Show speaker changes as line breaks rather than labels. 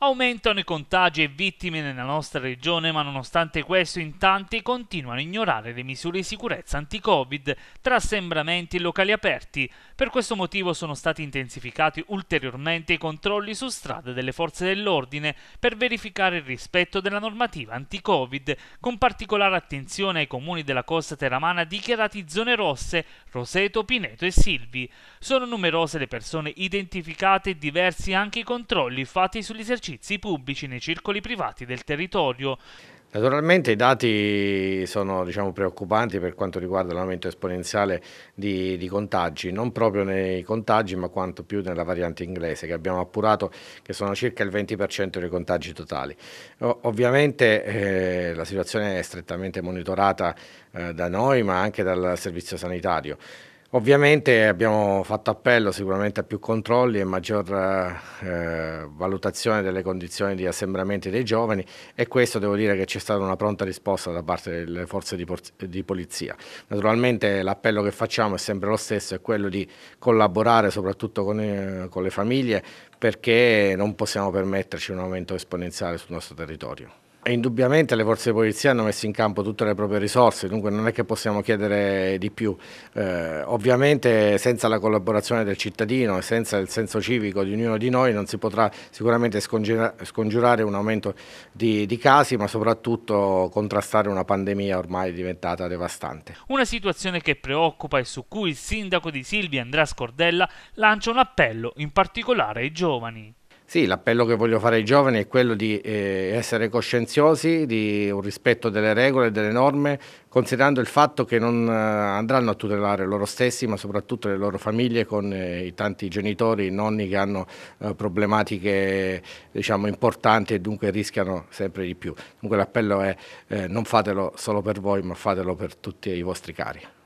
Aumentano i contagi e vittime nella nostra regione, ma nonostante questo in tanti continuano a ignorare le misure di sicurezza anti-Covid tra assembramenti e locali aperti. Per questo motivo sono stati intensificati ulteriormente i controlli su strada delle forze dell'ordine per verificare il rispetto della normativa anti-Covid, con particolare attenzione ai comuni della costa teramana dichiarati zone rosse, Roseto, Pineto e Silvi. Sono numerose le persone identificate e diversi anche i controlli fatti sugli esercizi esercizi pubblici nei circoli privati del territorio.
Naturalmente i dati sono diciamo, preoccupanti per quanto riguarda l'aumento esponenziale di, di, contagi, non proprio nei contagi ma quanto più nella variante inglese che abbiamo appurato che sono circa il 20% dei contagi totali. ovviamente eh, la situazione è strettamente monitorata eh, da noi ma anche dal servizio sanitario. Ovviamente abbiamo fatto appello sicuramente a più controlli e maggior eh, valutazione delle condizioni di assembramento dei giovani e questo devo dire che c'è stata una pronta risposta da parte delle forze di, di polizia. Naturalmente l'appello che facciamo è sempre lo stesso, è quello di collaborare soprattutto con, eh, con le famiglie perché non possiamo permetterci un aumento esponenziale sul nostro territorio. Indubbiamente le forze di polizia hanno messo in campo tutte le proprie risorse, dunque non è che possiamo chiedere di più. Eh, ovviamente senza la collaborazione del cittadino e senza il senso civico di ognuno di noi non si potrà sicuramente scongiurare un aumento di, di casi, ma soprattutto contrastare una pandemia ormai diventata devastante.
Una situazione che preoccupa e su cui il sindaco di Silvia, Andrea Scordella, lancia un appello in particolare ai giovani.
Sì, l'appello che voglio fare ai giovani è quello di eh, essere coscienziosi, di un rispetto delle regole e delle norme, considerando il fatto che non eh, andranno a tutelare loro stessi, ma soprattutto le loro famiglie con eh, i tanti genitori, i nonni che hanno eh, problematiche diciamo, importanti e dunque rischiano sempre di più. Dunque l'appello è eh, non fatelo solo per voi, ma fatelo per tutti i vostri cari.